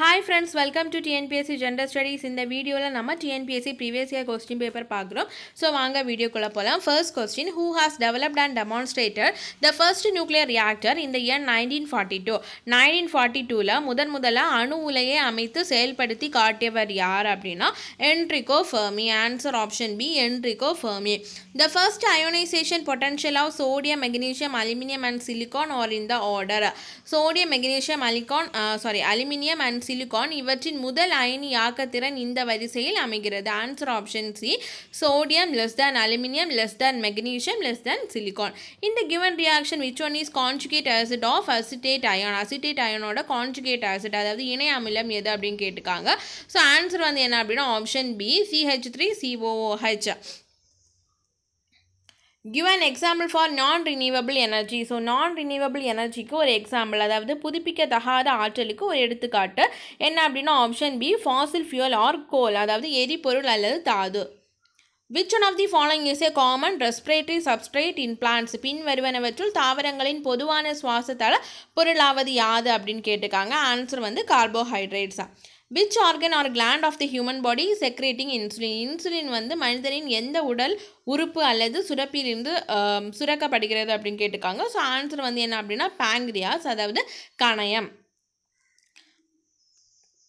Hi friends welcome to TNPSC gender studies இந்த வீடியோவில் நம்ம TNPSC previous year question paper பார்க்குறோம் ஸோ வாங்க வீடியோக்குள்ளே போகலாம் first question who has developed and demonstrated the first nuclear reactor இந்த year nineteen forty two nineteen forty டூவில் முதன் முதலாக அணு உலையை அமைத்து செயல்படுத்தி காட்டியவர் யார் அப்படின்னா Enrico Fermi answer option B Enrico Fermi the first ionisation potential of sodium magnesium aluminium and silicon are in the order sodium magnesium அலிகான் சாரி அலுமினியம் அண்ட் சிலிக்கான் இவற்றின் முதல் அயனி ஆக்கத்திறன் இந்த வரிசையில் அமைகிறது answer option C sodium less than aluminium less than magnesium less than silicon இந்த given reaction which one is conjugate acid of acetate ion acetate அயோனோட கான்ஜுகேட் ஆசிட் அதாவது இணை அமிலம் எது அப்படின்னு கேட்டிருக்காங்க ஸோ ஆன்சர் வந்து என்ன அப்படின்னா option B CH three COH give an example for non renewable energy so non renewable எனர்ஜிக்கு ஒரு எக்ஸாம்பிள் அதாவது புதுப்பிக்கத்தகாத ஆற்றலுக்கு ஒரு எடுத்துக்காட்டு என்ன அப்படின்னா option B fossil fuel or coal அதாவது எரிபொருள் அல்லது தாது which one of the following is a common respiratory substrate in plants பின் வருவனவற்றுள் தாவரங்களின் பொதுவான சுவாசத்தால் பொருளாவது யாது அப்படின்னு கேட்டிருக்காங்க ஆன்சர் வந்து கார்போஹைட்ரேட்ஸாக which organ or gland of the human body secreting insulin insulin வந்து மனிதனின் எந்த உடல் உறுப்பு அல்லது சுரப்பிலிருந்து சுரக்கப்படுகிறது அப்படின்னு கேட்டிருக்காங்க ஸோ ஆன்சர் வந்து என்ன அப்படின்னா பேங்க்ரியாஸ் அதாவது கணயம்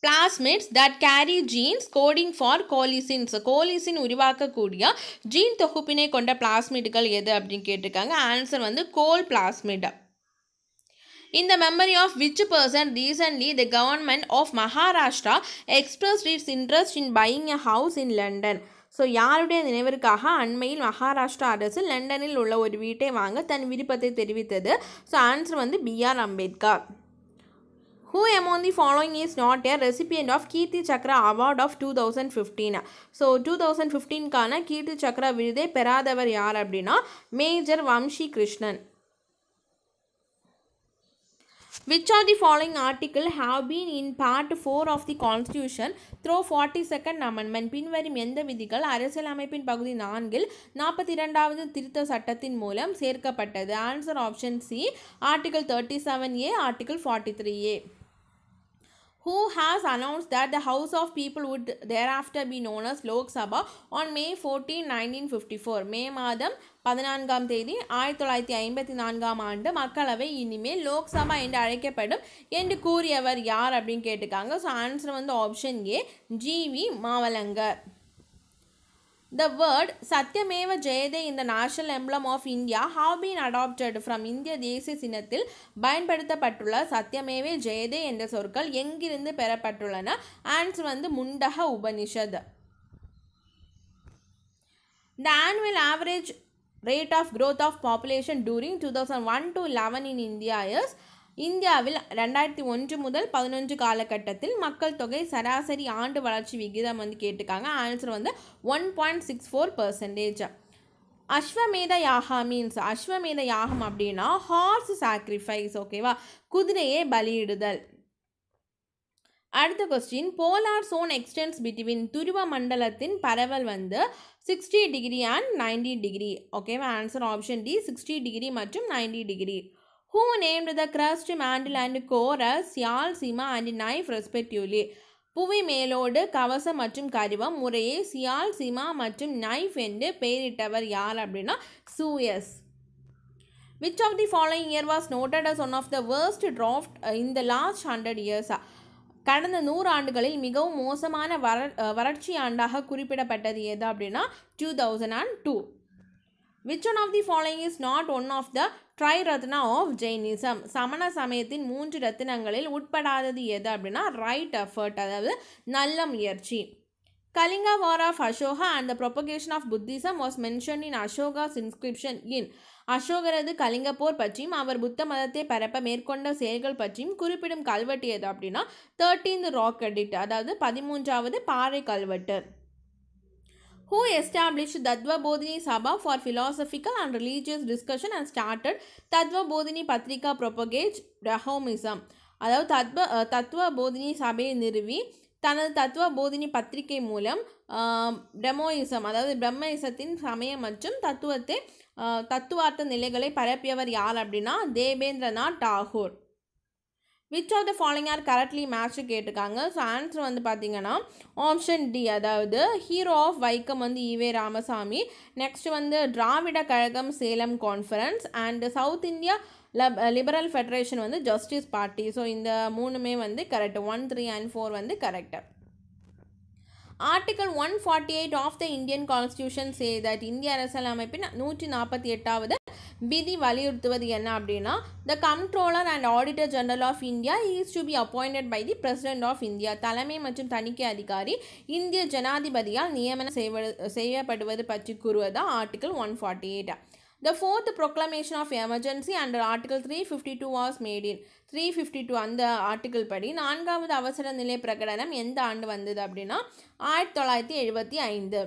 plasmids that carry genes coding for colicins colicin உருவாக்கக்கூடிய ஜீன் தொகுப்பினை கொண்ட பிளாஸ்மிட்டுகள் எது அப்படின்னு கேட்டிருக்காங்க ஆன்சர் வந்து Col plasmid in the memory of which person recently the government of Maharashtra expressed its interest in buying a house in London. So யாருடைய நினைவிற்காக அண்மையில் மகாராஷ்டிரா அரசு லண்டனில் உள்ள ஒரு வீட்டை வாங்க தன் விருப்பத்தை தெரிவித்தது ஸோ ஆன்சர் வந்து BR Ambedkar who among the following is not a recipient of Kirti Chakra award of two thousand fifteen so two thousand ஃபிஃப்டீன்கான கீர்த்தி சக்ரா விருதை பெறாதவர் யார் அப்படின்னா major Vamshi Krishnan Which of the following article have been in part 4 of the constitution through 42nd amendment பின்வரும் எந்த விதிகள் அரசியல் அமைப்பின் பகுதி நான்கில் நாற்பத்தி இரண்டாவது திருத்த சட்டத்தின் மூலம் சேர்க்கப்பட்டது patta. The answer option C. Article thirty-seven. Article Article forty-three. A who has announced that the House of People would thereafter be known as Lok Sabha on May 14, 1954. May Madam பதினான்காம் தேதி ஆயிரத்தி தொள்ளாயிரத்தி ஐம்பத்தி நான்காம் ஆண்டு மக்களவை இனிமேல் லோக்சபா என்று அழைக்கப்படும் என்று கூறியவர் யார் அப்படின்னு கேட்டிருக்காங்க ஸோ ஆன்சர் வந்து option A V Mavalankar the word Satyameva Jayate இந்த national emblem of India have been adopted from இந்திய தேசிய சின்னத்தில் பயன்படுத்தப்பட்டுள்ள சத்யமேவே ஜெயதே என்ற சொற்கள் எங்கிருந்து பெறப்பட்டுள்ளன ஆன்சர் வந்து Mundaka Upanishad the annual average rate of growth of population during two thousand one to eleven in India years இந்தியாவில் ரெண்டாயிரத்தி ஒன்று முதல் பதினொன்று காலகட்டத்தில் மக்கள் தொகை சராசரி ஆண்டு வளர்ச்சி விகிதம் வந்து கேட்டுக்காங்க ஆன்சர் வந்து one point six four percentage Ashwamedha yaga means அஸ்வமேத யாகம் அப்படின்னா ஹார்ஸ் சாக்ரிஃபைஸ் ஓகேவா குதிரையே பலியிடுதல் அடுத்த question polar zone extends between துருவ மண்டலத்தின் பரவல் வந்து sixty degree and ninety degree ஓகேவா answer option D sixty degree மற்றும் ninety degree who named the crust mantle and core as sial sima and nife respectively புவி மேலோடு கவசம் மற்றும் கருவம் முறையே சியால் சீமா மற்றும் நைஃப் என்று பெயரிட்டவர் யார் அப்படின்னா Suess which of the following year was noted as one of the worst drought in the last hundred இயர்ஸாக கடந்த நூறு ஆண்டுகளில் மிகவும் மோசமான வர வறட்சி ஆண்டாக குறிப்பிடப்பட்டது எது அப்படின்னா two thousand and two which one of the following is not one of the tri ratna of Jainism சமண சமயத்தின் மூன்று ரத்தினங்களில் உட்படாதது எது அப்படின்னா ரைட் எஃபர்ட் அதாவது நல்ல முயற்சி Kalinga war of Ashoka and the propagation of Buddhism was mention in Ashoka's inscription in அசோகரது கலிங்கப்போர் பற்றியும் அவர் புத்த மதத்தை பரப்ப மேற்கொண்ட செயல்கள் பற்றியும் குறிப்பிடும் கல்வெட்டு எது அப்படின்னா தேர்ட்டீன்த் ராக் எடிட் அதாவது பதிமூன்றாவது பாறை கல்வெட்டு who established Tattva Bodhini Sabha for philosophical and religious discussion and started Tattva Bodhini Patrika propagates Brahmoism அதாவது தத்வ தத்துவ போதினி சபையை நிறுவி தனது தத்துவ போதினி பத்திரிகை மூலம் பிரம்மோயிசம் அதாவது பிரம்மயிசத்தின் சமயம் மற்றும் தத்துவத்தை தத்துவார்த்த நிலைகளை பரப்பியவர் யார் அப்படின்னா Debendranath Tagore which of the following are correctly match கேட்டிருக்காங்க ஸோ ஆன்சர் வந்து பார்த்தீங்கன்னா ஆப்ஷன் டி அதாவது ஹீரோ ஆஃப் வைக்கம் வந்து இவே ராமசாமி நெக்ஸ்ட் வந்து Dravida Kazhagam Salem conference and South India லப் லிபரல் ஃபெடரேஷன் வந்து ஜஸ்டிஸ் பார்ட்டி ஸோ இந்த மூணுமே வந்து correct one three and four வந்து கரெக்டாக article one forty eight of the Indian constitution say that இந்திய அரசியல் அமைப்பின் நூற்றி நாற்பத்தி எட்டாவது விதி வலியுறுத்துவது என்ன அப்படின்னா the comptroller and auditor general of India is to be appointed by the president of India தலைமை மற்றும் தணிக்கை அதிகாரி இந்திய ஜனாதிபதியால் நியமனம் செய்வது செய்யப்படுவது பற்றி கூறுவதா ஆர்டிகல் ஒன் ஃபார்ட்டி எயிட்டா the fourth The of emergency under emergency three fifty two was made in three fifty two அந்த ஆர்டிக்கிள் படி நான்காவது அவசர நிலை பிரகடனம் எந்த ஆண்டு வந்தது அப்படின்னா ஆயிரத்தி தொள்ளாயிரத்தி எழுபத்தி ஐந்து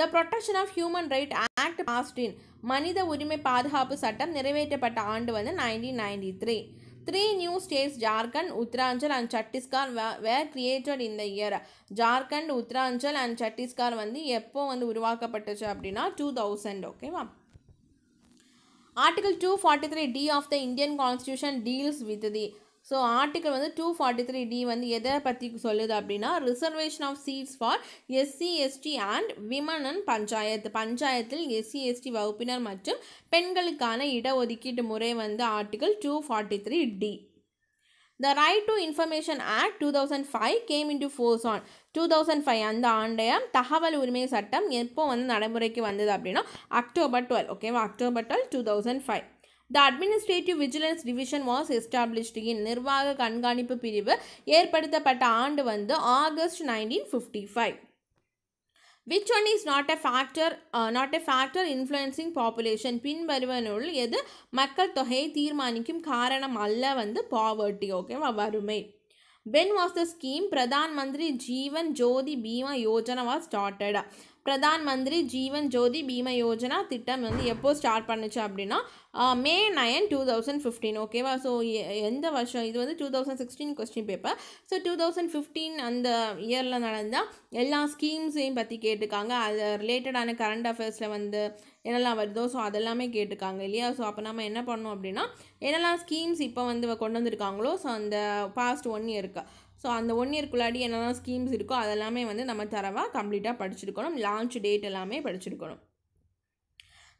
the protection of human right act passed in மனித உரிமை பாதுகாப்பு சட்டம் நிறைவேற்றப்பட்ட ஆண்டு வந்து nineteen ninety three three new states Jharkhand Uttaranchal and Chhattisgarh were created இந்த இயர் ஜார்க்கண்ட் உத்தராஞ்சல் அண்ட் சத்தீஸ்கர் வந்து எப்போ வந்து உருவாக்கப்பட்டுச்சு அப்படின்னா டூ தௌசண்ட் ஓகேவா two forty three D of the Indian constitution deals with the so article வந்து டூ ஃபார்ட்டி த்ரீ டி வந்து எதை பற்றி சொல்லுது அப்படின்னா reservation of seeds for SC ST and women and panchayat பஞ்சாயத்தில் எஸ்சி எஸ்டி வகுப்பினர் மற்றும் பெண்களுக்கான இடஒதுக்கீட்டு முறை வந்து article two forty three D the right to information act two thousand five came into force on two thousand five அந்த ஆண்டைய தகவல் உரிமை சட்டம் எப்போ வந்து நடைமுறைக்கு வந்தது அப்படின்னா அக்டோபர் டுவெல் ஓகேவா October twelve two thousand five the administrative vigilance division was established in நிர்வாக கண்காணிப்பு பிரிவு ஏற்படுத்தப்பட்ட ஆண்டு வந்து August nineteen fifty five which one is not a factor not a factor influencing population പിൻവരുവനുള്ളിൽ ഇത് മക്കൾ തൊഹയെ തീരുമാനിക്കും കാരണമല്ല വന്ന് പോവേർട്ടി ഓക്കേവா வறுமை when was the scheme pradhan mantri jeevan jyoti bima yojana was started Pradhan மந்திரி ஜீவன் ஜோதி பீம யோஜனா திட்டம் வந்து எப்போது ஸ்டார்ட் பண்ணுச்சு அப்படின்னா May nine two thousand fifteen ஓகேவா ஸோ எந்த வருஷம் இது வந்து two thousand sixteen question paper so two thousand fifteen அந்த இயரில் நடந்தால் எல்லா ஸ்கீம்ஸையும் பற்றி கேட்டுக்காங்க அது ரிலேட்டடான கரண்ட் அஃபேர்ஸில் வந்து என்னெல்லாம் வருதோ ஸோ அதெல்லாமே கேட்டுக்காங்க இல்லையா ஸோ அப்போ நம்ம என்ன பண்ணோம் அப்படின்னா என்னெல்லாம் ஸ்கீம்ஸ் இப்போ வந்து கொண்டு வந்திருக்காங்களோ ஸோ அந்த பாஸ்ட் ஒன் இயருக்கு ஸோ அந்த ஒன் இயர்க்குள்ளாடி என்னெல்லாம் ஸ்கீம்ஸ் இருக்கோ அதெல்லாமே வந்து நம்ம தரவாக கம்ப்ளீட்டாக படிச்சிருக்கணும் லான்ச் டேட் எல்லாமே படிச்சிருக்கணும்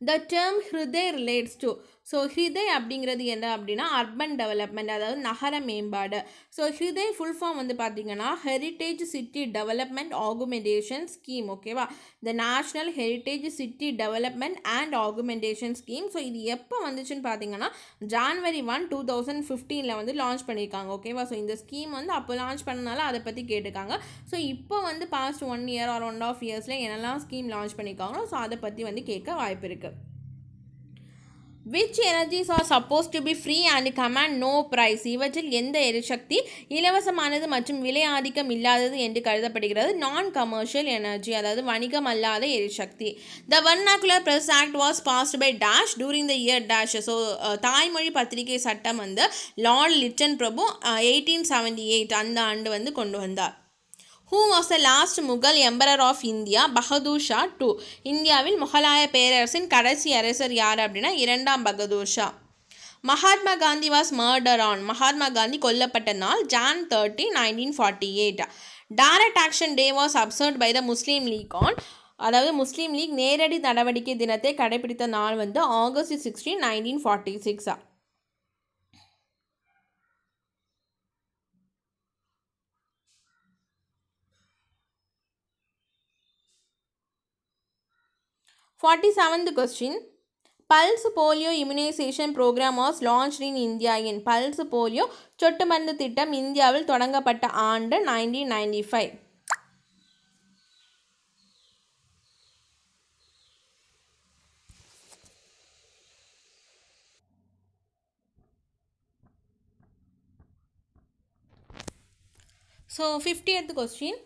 the term Hriday relates to so Hriday அப்படிங்கிறது என்ன அப்படின்னா அர்பன் டெவலப்மெண்ட் அதாவது நகர மேம்பாடு ஸோ ஹிருதய் ஃபுல் ஃபார்ம் வந்து பார்த்தீங்கன்னா heritage city development augmentation scheme ஓகேவா the national heritage city development and augmentation scheme so இது எப்போ வந்துச்சுன்னு பார்த்தீங்கன்னா ஜான்வரி ஒன் டூ தௌசண்ட் ஃபிஃப்டீனில் வந்து லான்ச் பண்ணியிருக்காங்க ஓகேவா ஸோ இந்த ஸ்கீம் வந்து அப்போ லான்ச் பண்ணனால அதை பற்றி கேட்டிருக்காங்க ஸோ இப்போ வந்து past one year or one of இயர்ஸில் என்னெல்லாம் ஸ்கீம் லான்ச் பண்ணியிருக்காங்களோ ஸோ அதை பற்றி வந்து கேட்க வாய்ப்பு இருக்குது which energies are supposed to be free and command no price இவற்றில் எந்த எரிசக்தி இலவசமானது மற்றும் விலை ஆதிக்கம் இல்லாதது என்று கருதப்படுகிறது நான் கமர்ஷியல் எனர்ஜி அதாவது வணிகம் அல்லாத எரிசக்தி the vernacular press act was passed by dash during the year dash so தாய்மொழி பத்திரிகை சட்டம் வந்து லார்ட் லிட்டன் பிரபு எயிட்டீன் செவன்டி எயிட் அந்த ஆண்டு வந்து கொண்டு வந்தார் who was the last Mughal emperor of India Bahadur two இந்தியாவில் முகலாய பேரரசின் கடைசி அரசர் யார் அப்படின்னா இரண்டாம் Bahadur Mahatma Gandhi was murder on Mahatma Gandhi கொல்லப்பட்ட நாள் Jan thirty nineteen forty eight direct action day was absurd by the Muslim League on அதாவது முஸ்லீம் லீக் நேரடி நடவடிக்கை தினத்தை கடைபிடித்த நாள் வந்து ஆகஸ்ட் சிக்ஸ்டீன் நைன்டீன் ஃபார்ட்டி சிக்ஸா Forty seventh question pulse polio immunisation programme was launch in India என் பல்ஸ் போலியோ சொட்டு மருந்து திட்டம் இந்தியாவில் தொடங்கப்பட்ட ஆண்டு nineteen ninety five so fiftieth question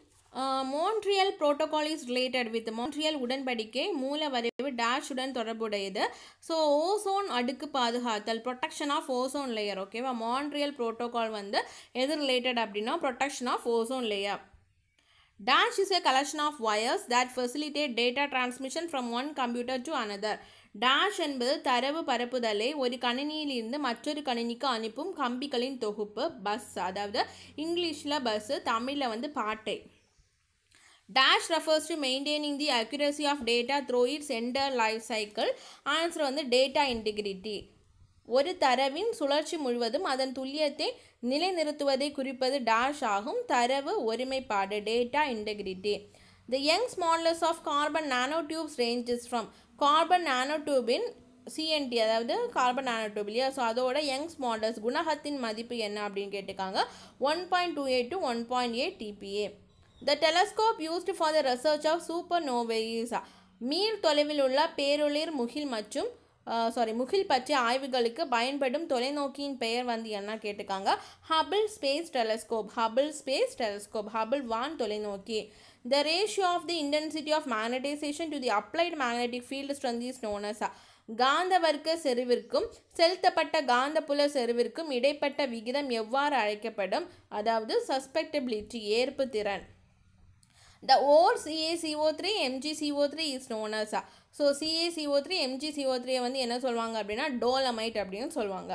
Montreal protocol is related with Montreal உடன்படிக்கை மூல வரைவு டேஷுடன் தொடர்புடையது ஸோ ஓசோன் அடுக்கு பாதுகாத்தல் ப்ரொடெக்ஷன் ஆஃப் ஓசோன் லேயர் ஓகேவா மோன்ட்ரியல் புரோட்டோகால் வந்து எது ரிலேட்டட் அப்படின்னா protection of ozone layer dash is a collection of wires that facilitate data transmission from one computer to another dash என்பது தரவு பரப்புதலை ஒரு கணினியிலிருந்து மற்றொரு கணினிக்கு அனுப்பும் கம்பிகளின் தொகுப்பு பஸ் அதாவது இங்கிலீஷில் பஸ்ஸு தமிழில் வந்து பாட்டை dash refers to maintaining the accuracy of data through its entire life cycle answer வந்து டேட்டா integrity ஒரு தரவின் சுழற்சி முழுவதும் அதன் துல்லியத்தை நிறுத்துவதை குறிப்பது டேஷ் ஆகும் தரவு ஒருமைப்பாடு data integrity the Young modulus of carbon nano tubes ranges from carbon nano டியூபின் சிஎன்டி அதாவது கார்பன் நானோ டியூப் இல்லையா ஸோ அதோட யங் மாடல்ஸ் குணகத்தின் மதிப்பு என்ன அப்படின்னு கேட்டுக்காங்க one point two eight to one point eight TPA the telescope used for the research of super நோவேஸா மீள் தொலைவில் உள்ள பேரொளிர் முகில் மற்றும் சாரி uh, முகில் பற்றிய ஆய்வுகளுக்கு பயன்படும் தொலைநோக்கியின் பெயர் வந்து என்ன கேட்டுக்காங்க Hubble space telescope Hubble space telescope Hubble வான் தொலைநோக்கி the ratio of the intensity of magnetisation to the applied magnetic field strength is known as காந்த வர்க்க செறிவிற்கும் செலுத்தப்பட்ட காந்தப்புல செருவிற்கும் இடைப்பட்ட விகிதம் எவ்வாறு அழைக்கப்படும் அதாவது சஸ்பெக்டபிலிட்டி ஏற்பு திறன் the ore CACO three MGCO three is நோனர்ஸா so CACO three MGCO three வந்து என்ன சொல்லுவாங்க அப்படின்னா டோலமைட் அப்படின்னு சொல்லுவாங்க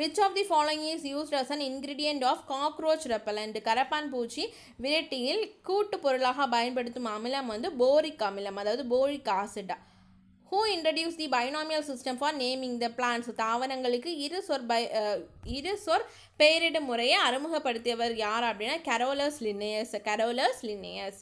which of the following is used as an ingredient of cockroach repellent கரப்பான் பூச்சி விரட்டியில் கூட்டு பொருளாக பயன்படுத்தும் அமிலம் வந்து போரிக் அமிலம் அதாவது போரிக் ஆசிடா who introduce the binomial system for naming the plants தாவரங்களுக்கு இரு சொற் பை இரு சொற் பெயரிடும் முறையை அறிமுகப்படுத்தியவர் யார் அப்படின்னா Carolus Linnaeus Carolus Linnaeus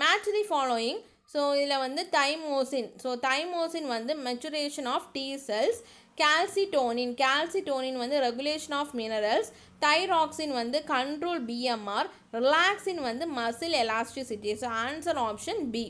match the following so இதில் வந்து தைமோசின் ஸோ தைமோசின் வந்து maturation of T cells calcitonin calcitonin வந்து ரெகுலேஷன் ஆஃப் மினரல்ஸ் தைராக்சின் வந்து கண்ட்ரோல் பிஎம்ஆர் ரிலாக்ஸின் வந்து muscle elasticity so answer option B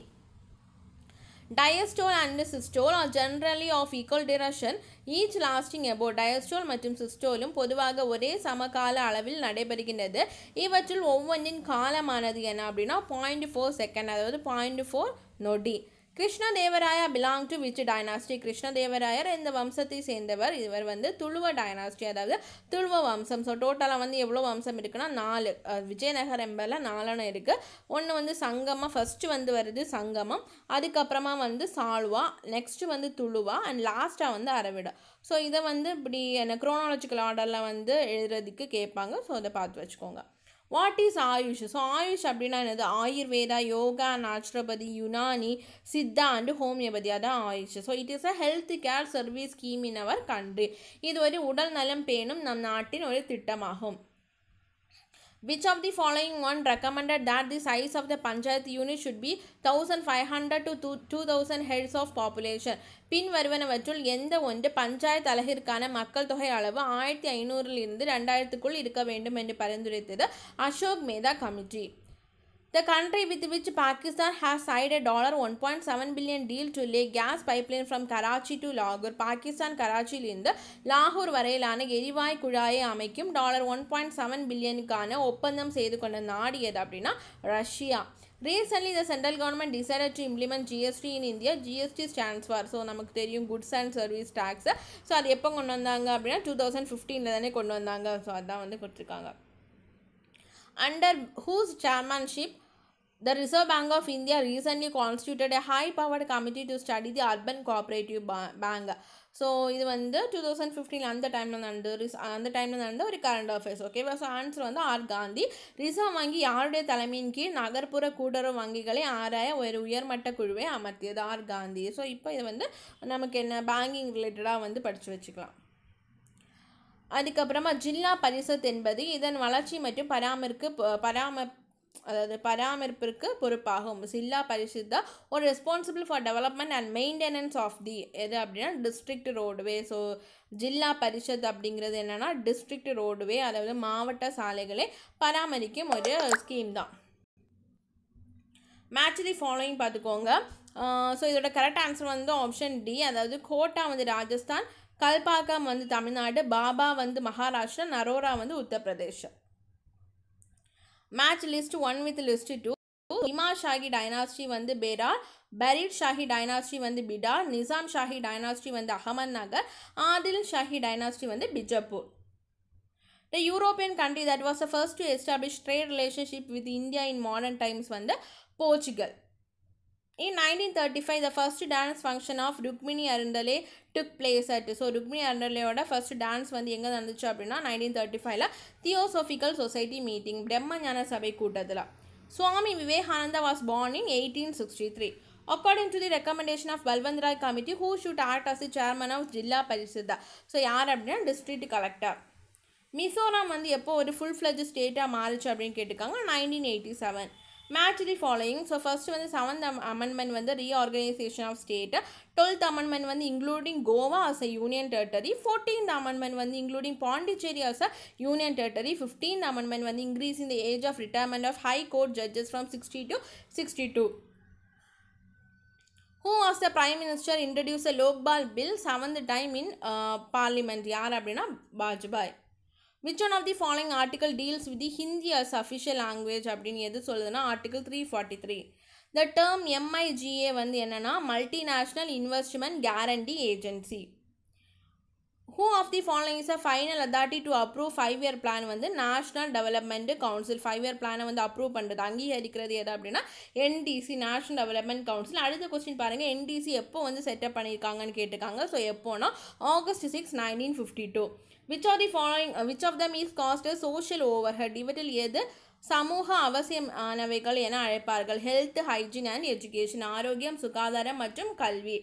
Diastole and systole are generally of equal duration, each lasting about diastole மற்றும் சிஸ்டோலும் பொதுவாக ஒரே சமகால அளவில் நடைபெறுகின்றது இவற்றில் ஒவ்வொன்றின் காலமானது என்ன அப்படின்னா பாயிண்ட் ஃபோர் செகண்ட் அதாவது பாயிண்ட் ஃபோர் நொடி Krishnadevaraya belong to which dynasty கிருஷ்ணதேவராயர் இந்த வம்சத்தை சேர்ந்தவர் இவர் வந்து துளுவ டைனாஸ்டி அதாவது துளுவ வம்சம் ஸோ டோட்டலாக வந்து எவ்வளோ வம்சம் இருக்குன்னா நாலு விஜயநகர் எம்பரில் நாலனை இருக்குது ஒன்று வந்து சங்கமம் ஃபஸ்ட்டு வந்து வருது சங்கமம் அதுக்கப்புறமா வந்து சால்வா நெக்ஸ்ட்டு வந்து துளுவா அண்ட் லாஸ்ட்டாக வந்து அரவிடம் ஸோ இதை வந்து இப்படி என்ன குரோனாலஜிக்கல் ஆர்டரில் வந்து எழுதுறதுக்கு கேட்பாங்க ஸோ அதை பார்த்து வச்சுக்கோங்க what is AYUSH so AYUSH அப்படின்னா என்னது ஆயுர்வேதா யோகா நாச்சுரோபதி யுனானி சித்தா அண்டு ஹோமியோபதியா தான் AYUSH so it is a health care service scheme in our country இது ஒரு உடல்நலம் பேணும் நம் நாட்டின் ஒரு திட்டமாகும் Which of the following one recommended that the size of the panchayat unit should be 1500 to 2000 heads of population? பின் வருவனவற்றுள் எந்த ஒன்று பஞ்சாயத்து அலகிற்கான மக்கள் தொகை அளவு ஆயிரத்தி ஐநூறிலிருந்து ரெண்டாயிரத்துக்குள் இருக்க வேண்டும் என்று பரிந்துரைத்தது Ashok Mehta committee the country The country with which Pakistan has signed a $1.7 billion deal to lay gas pipeline from Karachi to Lahore, Pakistan கராச்சியிலிருந்து லாகூர் வரையிலான எரிவாயு குழாயை அமைக்கும் டாலர் ஒன் பாயிண்ட் செவன் பில்லியனுக்கான ஒப்பந்தம் செய்து கொண்ட நாடு எது அப்படின்னா ரஷ்யா ரீசன்லி இந்த central government decided to implement GST in India GST stands for so நமக்கு தெரியும் goods and service tax so அது எப்போ கொண்டு வந்தாங்க அப்படின்னா டூ தௌசண்ட் ஃபிஃப்டீனில் தானே கொண்டு வந்தாங்க ஸோ அதான் வந்து கொடுத்துருக்காங்க under whose chairmanship the Reserve Bank of India recently constituted a high-powered committee to study the urban cooperative bank so இது வந்து டூ தௌசண்ட் ஃபிஃப்டீன் அந்த டைமில் நடந்து அந்த டைமில் நடந்த ஒரு கரண்ட் அஃபேர்ஸ் ஓகேவா ஸோ ஆன்சர் வந்து ஆர் காந்தி ரிசர்வ் வங்கி யாருடைய தலைமையின் கீழ் நகர்ப்புற கூட்டுறவு வங்கிகளை ஆராய ஒரு உயர்மட்ட குழுவை அமர்த்தியது ஆர் காந்தி ஸோ இப்போ இது வந்து நமக்கு என்ன பேங்கிங் ரிலேட்டடாக வந்து படித்து வச்சுக்கலாம் அதுக்கப்புறமா ஜில்லா பரிசத் என்பது இதன் வளர்ச்சி மற்றும் பராமரிப்பு பராம அதாவது பராமரிப்பிற்கு பொறுப்பாகும் ஜில்லா பரிசுத் தான் ஒரு responsible for development and maintenance of the எது அப்படின்னா district roadway so Zilla Parishad அப்படிங்கிறது என்னென்னா டிஸ்ட்ரிக்ட் ரோடுவே அதாவது மாவட்ட சாலைகளை பராமரிக்கும் ஒரு ஸ்கீம் தான் மேட்ச்லி ஃபாலோயிங் பார்த்துக்கோங்க ஸோ இதோட கரெக்ட் ஆன்சர் வந்து ஆப்ஷன் டி அதாவது கோட்டா வந்து ராஜஸ்தான் கல்பாக்கம் வந்து தமிழ்நாடு பாபா வந்து மகாராஷ்டிரா நரோரா வந்து Uttar Pradesh match list one with list two Imad Shahi dynasty வந்து பேரா பரீட் ஷாஹி டைனாஸ்டி வந்து பிடா நிசாம் ஷாஹி டைனாஸ்டி வந்து அகமத் நகர் ஆதில் ஷாஹி டைனாஸ்டி வந்து Bijapur the European country that was the first to establish trade relationship with India in modern times வந்து Portugal In 1935, the first dance function of Rukmini Arundale took place at so Rukmini அண்டர்லேயோட first dance வந்து எங்கே நடந்துச்சு அப்படின்னா nineteen thirty ஃபைவ்ல தியோசோஃபிக்கல் society meeting பிரம்மஞான சபை கூட்டத்தில் Swami Vivekananda was born in eighteen sixty three according to the recommendation of Balwant Rai committee who should act as the chairman of Zilla பரிசுதா ஸோ யார் அப்படின்னா டிஸ்ட்ரிக்ட் கலெக்டர் மிசோரம் வந்து எப்போ ஒரு ஃபுல் ஃப்ளஜ் ஸ்டேட்டாக மாறுச்சு அப்படின்னு கேட்டிருக்காங்க nineteen eighty seven match the following so first வந்து செவன்த் அமெண்ட்மெண்ட் வந்து reorganisation of state twelfth amendment வந்து including Goa as a union territory fourteenth amendment வந்து including Pondicherry as a union territory fifteen amendment வந்து increase இந்த age of retirement of high court judges from sixty to sixty two who was the prime minister introduce a Lokpal bill seventh time in parliament யார் அப்படின்னா Vajpayee which one of the following article deals with the Hindi as official language அப்படின்னு எது சொல்லுதுன்னா article three forty three the term MIGA வந்து என்னென்னா multinational investment guarantee agency who of the following is a final authority to approve five year plan வந்து national development council five year பிளானை வந்து approve பண்ணுறது அங்கீகரிக்கிறது எது அப்படின்னா என்டிசி நேஷ்னல் டெவலப்மெண்ட் கவுன்சில் அடுத்த கொஸ்டின் பாருங்கள் என்டிசி எப்போ வந்து செட்டப் பண்ணியிருக்காங்கன்னு கேட்டிருக்காங்க ஸோ எப்போனா August six nineteen fifty two which of the following which of them is cost social overhead இவற்றில் எது சமூக அவசியமானவைகள் என அழைப்பார்கள் ஹெல்த் ஹைஜீன் அண்ட் எஜுகேஷன் ஆரோக்கியம் சுகாதாரம் மற்றும் கல்வி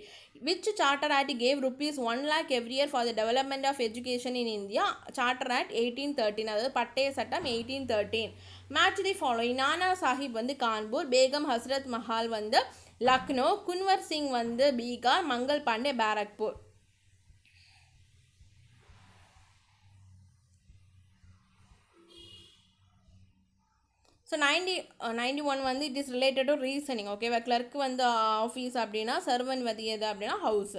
which charter act gave rupees one lakh every year for the development of education in India charter act eighteen thirteen அதாவது பட்டய சட்டம் eighteen thirteen match the following Nana Sahib வந்து கான்பூர் பேகம் ஹஸ்ரத் மஹால் வந்து லக்னோ குன்வர் சிங் வந்து Bihar Mangal Pandey Barrackpore so ninety ninety one வந்து it is related to reasoning ஓகேவா clerk வந்து office uh, அப்படின்னா சர்வன் வந்து எது அப்படின்னா ஹவுஸ்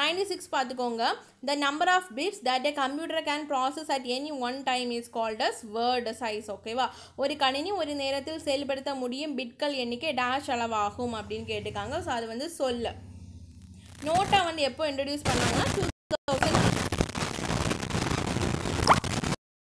நைன்டி சிக்ஸ் பார்த்துக்கோங்க the number of bits that a computer can process at any one time is called as word size ஓகேவா ஒரு கணினி ஒரு நேரத்தில் செயல்படுத்த முடியும் பிட்கள் எண்ணிக்கை டேஷ் அளவாகும் அப்படின்னு கேட்டுக்காங்க ஸோ அது வந்து சொல்ல நோட்டை வந்து எப்போ இன்ட்ரடியூஸ் பண்ணாங்கன்னா டூ தௌசண்ட்